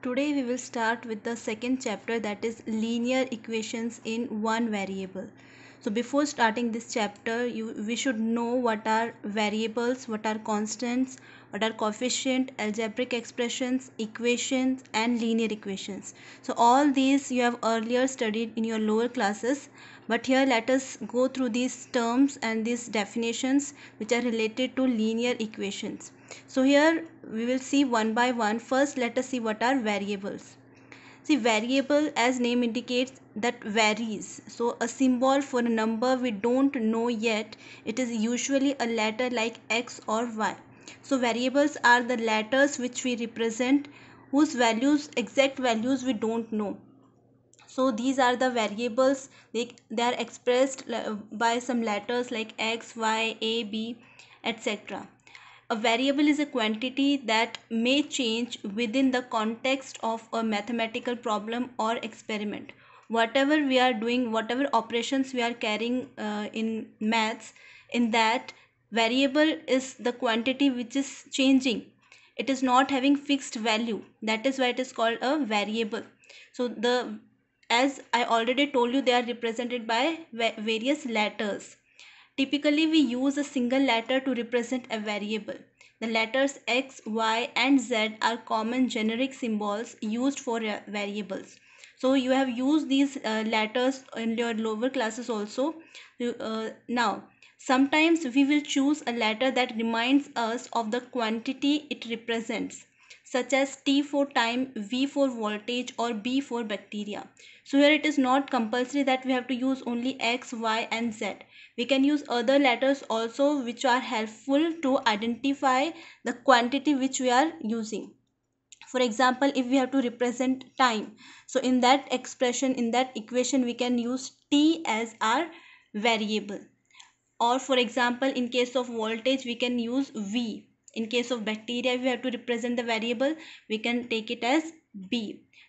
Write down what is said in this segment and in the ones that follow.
Today we will start with the second chapter that is linear equations in one variable so before starting this chapter you we should know what are variables what are constants what are coefficient algebraic expressions equations and linear equations so all these you have earlier studied in your lower classes but here let us go through these terms and these definitions which are related to linear equations so here we will see one by one first let us see what are variables See variable as name indicates that varies. So a symbol for a number we don't know yet. It is usually a letter like x or y. So variables are the letters which we represent whose values exact values we don't know. So these are the variables they, they are expressed uh, by some letters like x, y, a, b etc a variable is a quantity that may change within the context of a mathematical problem or experiment whatever we are doing whatever operations we are carrying uh, in maths in that variable is the quantity which is changing it is not having fixed value that is why it is called a variable so the as i already told you they are represented by various letters Typically, we use a single letter to represent a variable. The letters x, y and z are common generic symbols used for uh, variables. So you have used these uh, letters in your lower classes also. Uh, now, sometimes we will choose a letter that reminds us of the quantity it represents such as T for time, V for voltage or B for bacteria. So here it is not compulsory that we have to use only X, Y and Z. We can use other letters also which are helpful to identify the quantity which we are using. For example, if we have to represent time. So in that expression, in that equation, we can use T as our variable or for example in case of voltage we can use V in case of bacteria we have to represent the variable we can take it as b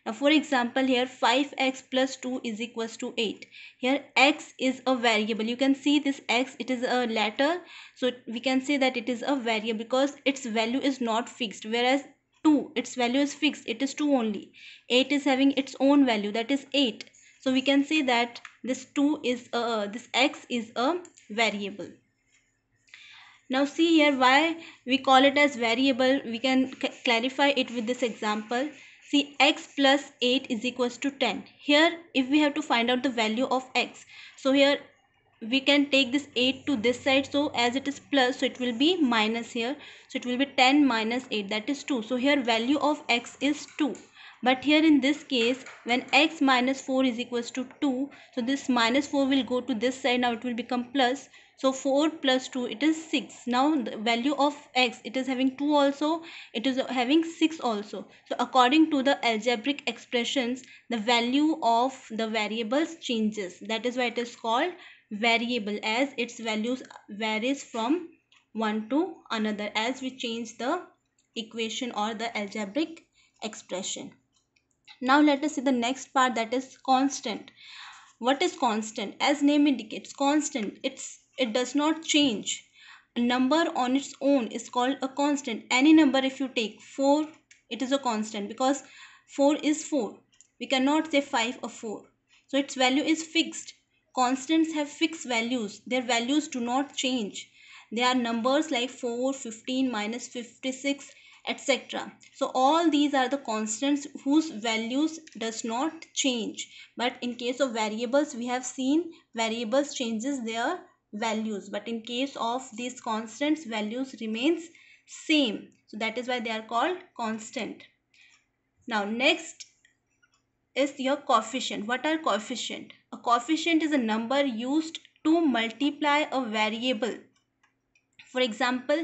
now for example here 5x plus 2 is equals to 8 here x is a variable you can see this x it is a letter so we can say that it is a variable because its value is not fixed whereas 2 its value is fixed it is 2 only 8 is having its own value that is 8 so we can say that this 2 is a this x is a variable now see here why we call it as variable we can clarify it with this example see x plus 8 is equals to 10 here if we have to find out the value of x so here we can take this 8 to this side so as it is plus so it will be minus here so it will be 10 minus 8 that is 2 so here value of x is 2 but here in this case when x minus 4 is equals to 2 so this minus 4 will go to this side now it will become plus so 4 plus 2 it is 6 now the value of x it is having 2 also it is having 6 also so according to the algebraic expressions the value of the variables changes that is why it is called variable as its values varies from one to another as we change the equation or the algebraic expression now let us see the next part that is constant what is constant as name indicates constant it's it does not change. A number on its own is called a constant. Any number if you take 4, it is a constant because 4 is 4. We cannot say 5 or 4. So its value is fixed. Constants have fixed values. Their values do not change. They are numbers like 4, 15, minus 56, etc. So all these are the constants whose values does not change. But in case of variables, we have seen variables changes their values but in case of these constants values remains same so that is why they are called constant now next is your coefficient what are coefficient a coefficient is a number used to multiply a variable for example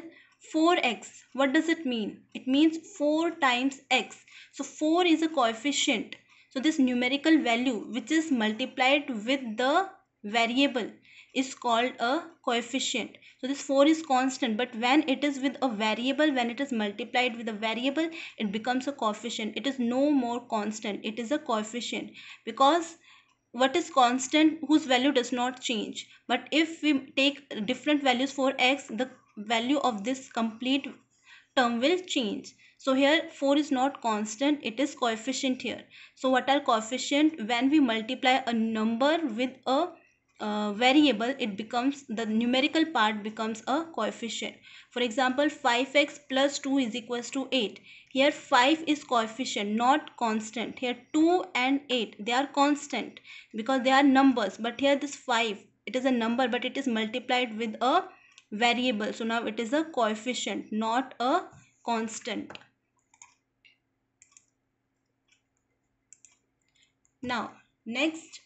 4x what does it mean it means 4 times x so 4 is a coefficient so this numerical value which is multiplied with the variable is called a coefficient. So this 4 is constant but when it is with a variable, when it is multiplied with a variable, it becomes a coefficient. It is no more constant. It is a coefficient because what is constant whose value does not change. But if we take different values for x, the value of this complete term will change. So here 4 is not constant, it is coefficient here. So what are coefficient? When we multiply a number with a uh, variable it becomes the numerical part becomes a coefficient for example 5x plus 2 is equals to 8 here 5 is coefficient not constant here 2 and 8 they are constant because they are numbers but here this 5 it is a number but it is multiplied with a variable so now it is a coefficient not a constant now next